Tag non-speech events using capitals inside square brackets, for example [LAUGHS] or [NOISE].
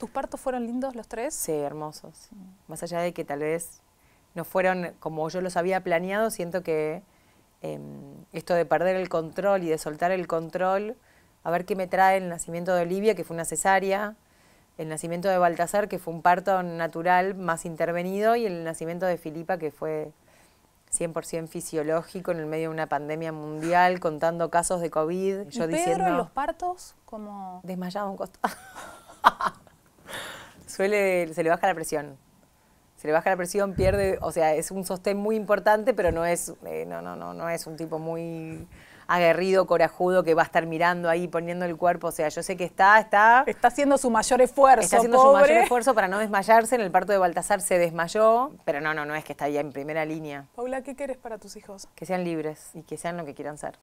¿Tus partos fueron lindos los tres? Sí, hermosos. Más allá de que tal vez no fueron como yo los había planeado, siento que em, esto de perder el control y de soltar el control, a ver qué me trae el nacimiento de Olivia, que fue una cesárea, el nacimiento de Baltasar, que fue un parto natural más intervenido, y el nacimiento de Filipa, que fue 100% fisiológico en el medio de una pandemia mundial, contando casos de COVID. ¿Y yo Pedro en los partos? como Desmayado un costado. [LAUGHS] se le baja la presión. Se le baja la presión, pierde, o sea, es un sostén muy importante, pero no es, eh, no, no, no, no es un tipo muy aguerrido, corajudo, que va a estar mirando ahí, poniendo el cuerpo. O sea, yo sé que está, está. Está haciendo su mayor esfuerzo. Está haciendo su mayor esfuerzo para no desmayarse. En el parto de Baltasar se desmayó, pero no, no, no es que está ya en primera línea. Paula, ¿qué quieres para tus hijos? Que sean libres y que sean lo que quieran ser.